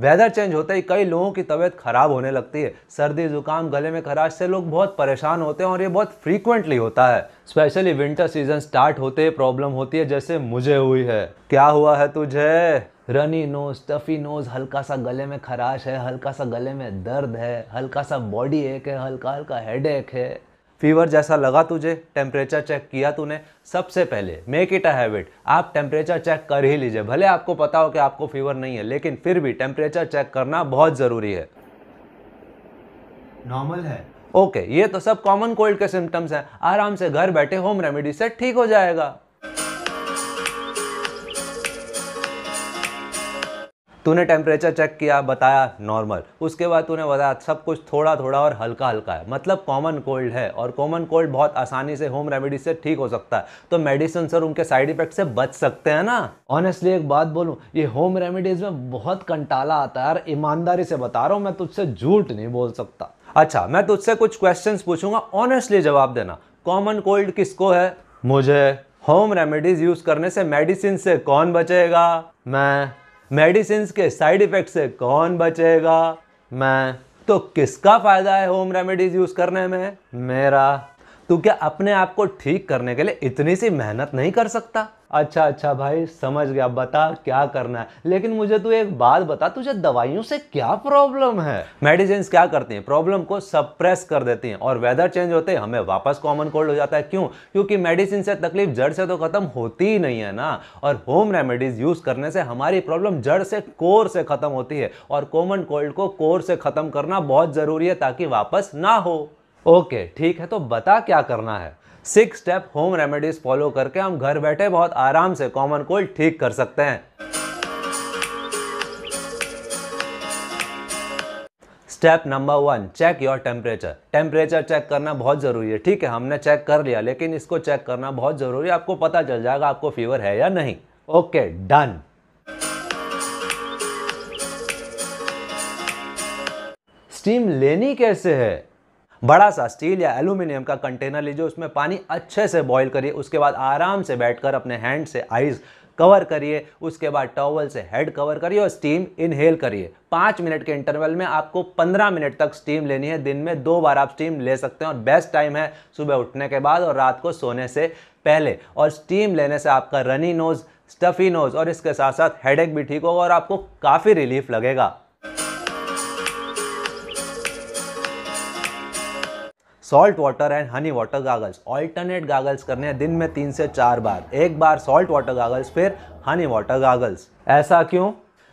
weather change होते ही कई लोगों की तबीयत खराब होने लगती है सर्दी जुकाम गले में खराश से लोग बहुत परेशान होते हैं और ये बहुत फ्रीक्वेंटली होता है स्पेशली विंटर सीजन स्टार्ट होते ही प्रॉब्लम होती है जैसे मुझे हुई है क्या हुआ है तुझे रनी नोज टफी नोज हल्का सा गले में खराश है हल्का सा गले में दर्द है हल्का सा बॉडी एक है हल्का हल्का हेड एक है फीवर जैसा लगा तुझे टेम्परेचर चेक किया तूने सबसे पहले मेक इट अ हैबिट आप टेम्परेचर चेक कर ही लीजिए भले आपको पता हो कि आपको फीवर नहीं है लेकिन फिर भी टेम्परेचर चेक करना बहुत ज़रूरी है नॉर्मल है ओके okay, ये तो सब कॉमन कोल्ड के सिम्टम्स हैं आराम से घर बैठे होम रेमेडी से ठीक हो जाएगा तूने टेम्परेचर चेक किया बताया नॉर्मल उसके बाद तूने बताया सब कुछ थोड़ा थोड़ा और हल्का हल्का है मतलब कॉमन कोल्ड है और कॉमन कोल्ड बहुत आसानी से होम रेमेडी से ठीक हो सकता है तो मेडिसिन सर उनके साइड इफेक्ट से बच सकते हैं ना ऑनेस्टली एक बात बोलूँ ये होम रेमेडीज़ में बहुत कंटाला आता है यार ईमानदारी से बता रहा हूँ मैं तुझसे झूठ नहीं बोल सकता अच्छा मैं तुझसे कुछ क्वेश्चंस पूछूंगा ऑनेस्टली जवाब देना कॉमन कोल्ड किसको है मुझे होम रेमेडीज यूज करने से मेडिसिन से कौन बचेगा मैं मेडिसिन के साइड इफ़ेक्ट से कौन बचेगा मैं तो किसका फ़ायदा है होम रेमेडीज़ यूज़ करने में मेरा तू क्या अपने आप को ठीक करने के लिए इतनी सी मेहनत नहीं कर सकता अच्छा अच्छा भाई समझ गया बता क्या करना है लेकिन मुझे तू एक बात बता तुझे दवाइयों से क्या प्रॉब्लम है मेडिसिन क्या करती हैं प्रॉब्लम को सप्रेस कर देती हैं और वेदर चेंज होते हैं हमें वापस कॉमन कोल्ड हो जाता है क्यों क्योंकि मेडिसिन से तकलीफ जड़ से तो खत्म होती ही नहीं है ना और होम रेमेडीज यूज करने से हमारी प्रॉब्लम जड़ से कोर से खत्म होती है और कॉमन कोल्ड को कोर से खत्म करना बहुत जरूरी है ताकि वापस ना हो ओके ठीक है तो बता क्या करना है six step home remedies follow करके हम घर बैठे बहुत आराम से कॉमन कोल्ड ठीक कर सकते हैं step number one check your temperature temperature check करना बहुत ज़रूरी है ठीक है हमने चेक कर लिया लेकिन इसको चेक करना बहुत ज़रूरी है आपको पता चल जाएगा आपको फीवर है या नहीं ओके डन स्टीम लेनी कैसे है बड़ा सा स्टील या एल्यूमिनियम का कंटेनर लीजिए उसमें पानी अच्छे से बॉईल करिए उसके बाद आराम से बैठकर अपने हैंड से आइज़ कवर करिए उसके बाद टॉवल से हेड कवर करिए और स्टीम इनहेल करिए पाँच मिनट के इंटरवल में आपको पंद्रह मिनट तक स्टीम लेनी है दिन में दो बार आप स्टीम ले सकते हैं और बेस्ट टाइम है सुबह उठने के बाद और रात को सोने से पहले और स्टीम लेने से आपका रनी नोज़ स्टफी नोज़ और इसके साथ साथ हेडेक भी ठीक होगा और आपको काफ़ी रिलीफ लगेगा salt water and honey water gargles alternate gargles करने हैं दिन में तीन से चार बार एक बार सॉल्ट वाटर गागल्स फिर हनी वाटर गागल्स ऐसा क्यों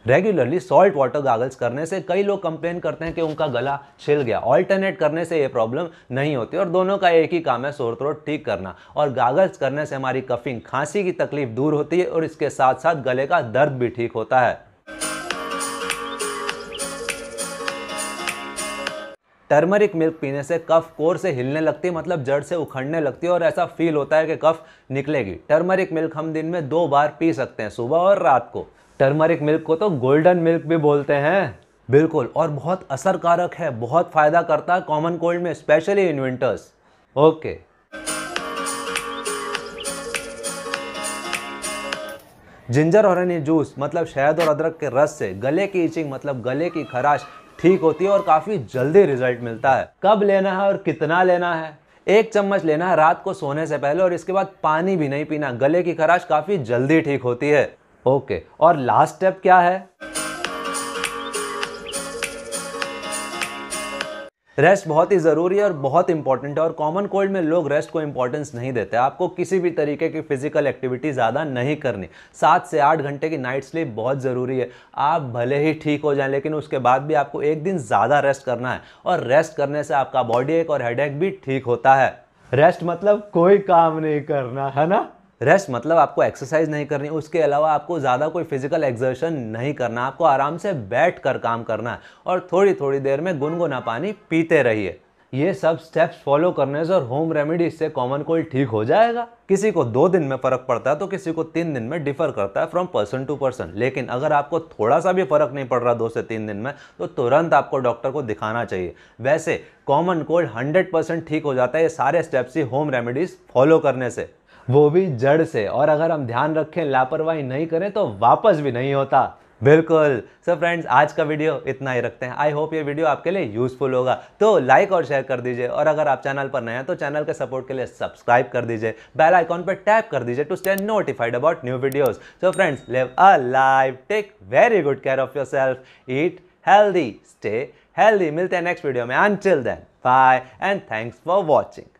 रेगुलरली सॉल्ट वाटर गागल्स करने से कई लोग कंप्लेन करते हैं कि उनका गला छिल गया ऑल्टरनेट करने से ये प्रॉब्लम नहीं होती और दोनों का एक ही काम है सोर थ्रोट ठीक करना और गागल्स करने से हमारी कफिंग खांसी की तकलीफ दूर होती है और इसके साथ साथ गले का दर्द भी ठीक होता है टर्मरिक मिल्क पीने से कफ कोर से हिलने लगती है मतलब जड़ से उखड़ने लगती है और ऐसा फील होता है कि कफ निकलेगी टर्मरिक मिल्क हम दिन में दो बार पी सकते हैं सुबह और रात को टर्मरिक मिल्क को तो गोल्डन मिल्क भी बोलते हैं बिल्कुल और बहुत असरकारक है बहुत फ़ायदा करता है कॉमन कोल्ड में specially in winters okay ginger और जूस मतलब शहद और अदरक के रस से गले की इचिंग मतलब गले की खराश ठीक होती है और काफ़ी जल्दी रिजल्ट मिलता है कब लेना है और कितना लेना है एक चम्मच लेना है रात को सोने से पहले और इसके बाद पानी भी नहीं पीना गले की खराश काफ़ी जल्दी ठीक होती है ओके और लास्ट स्टेप क्या है रेस्ट बहुत ही ज़रूरी है और बहुत इंपॉर्टेंट है और कॉमन कोल्ड में लोग रेस्ट को इंपॉर्टेंस नहीं देते आपको किसी भी तरीके की फिजिकल एक्टिविटी ज़्यादा नहीं करनी सात से आठ घंटे की नाइट स्लीप बहुत ज़रूरी है आप भले ही ठीक हो जाए लेकिन उसके बाद भी आपको एक दिन ज़्यादा रेस्ट करना है और रेस्ट करने से आपका बॉडी एक और हेड भी ठीक होता है रेस्ट मतलब कोई काम नहीं करना है ना रेस्ट मतलब आपको एक्सरसाइज नहीं करनी उसके अलावा आपको ज़्यादा कोई फिजिकल एक्सर्शन नहीं करना आपको आराम से बैठ कर काम करना है और थोड़ी थोड़ी देर में गुनगुना पानी पीते रहिए ये सब स्टेप्स फॉलो करने से और होम रेमेडी इससे कॉमन कोल्ड ठीक हो जाएगा किसी को दो दिन में फर्क पड़ता है तो किसी को तीन दिन में डिफर करता है फ्रॉम पर्सन टू पर्सन लेकिन अगर आपको थोड़ा सा भी फर्क नहीं पड़ रहा दो से तीन दिन में तो तुरंत आपको डॉक्टर को दिखाना चाहिए वैसे कॉमन कोल्ड 100% ठीक हो जाता है ये सारे स्टेप्स ही होम रेमेडीज फॉलो करने से वो भी जड़ से और अगर हम ध्यान रखें लापरवाही नहीं करें तो वापस भी नहीं होता बिल्कुल सो फ्रेंड्स आज का वीडियो इतना ही रखते हैं आई होप ये वीडियो आपके लिए यूजफुल होगा तो लाइक और शेयर कर दीजिए और अगर आप चैनल पर नए हैं तो चैनल के सपोर्ट के लिए सब्सक्राइब कर दीजिए बेल आइकॉन पर टैप कर दीजिए to stay notified about new videos so friends live a life take very good care of your self eat healthy stay healthy मिलते हैं नेक्स्ट वीडियो में until then bye and thanks for watching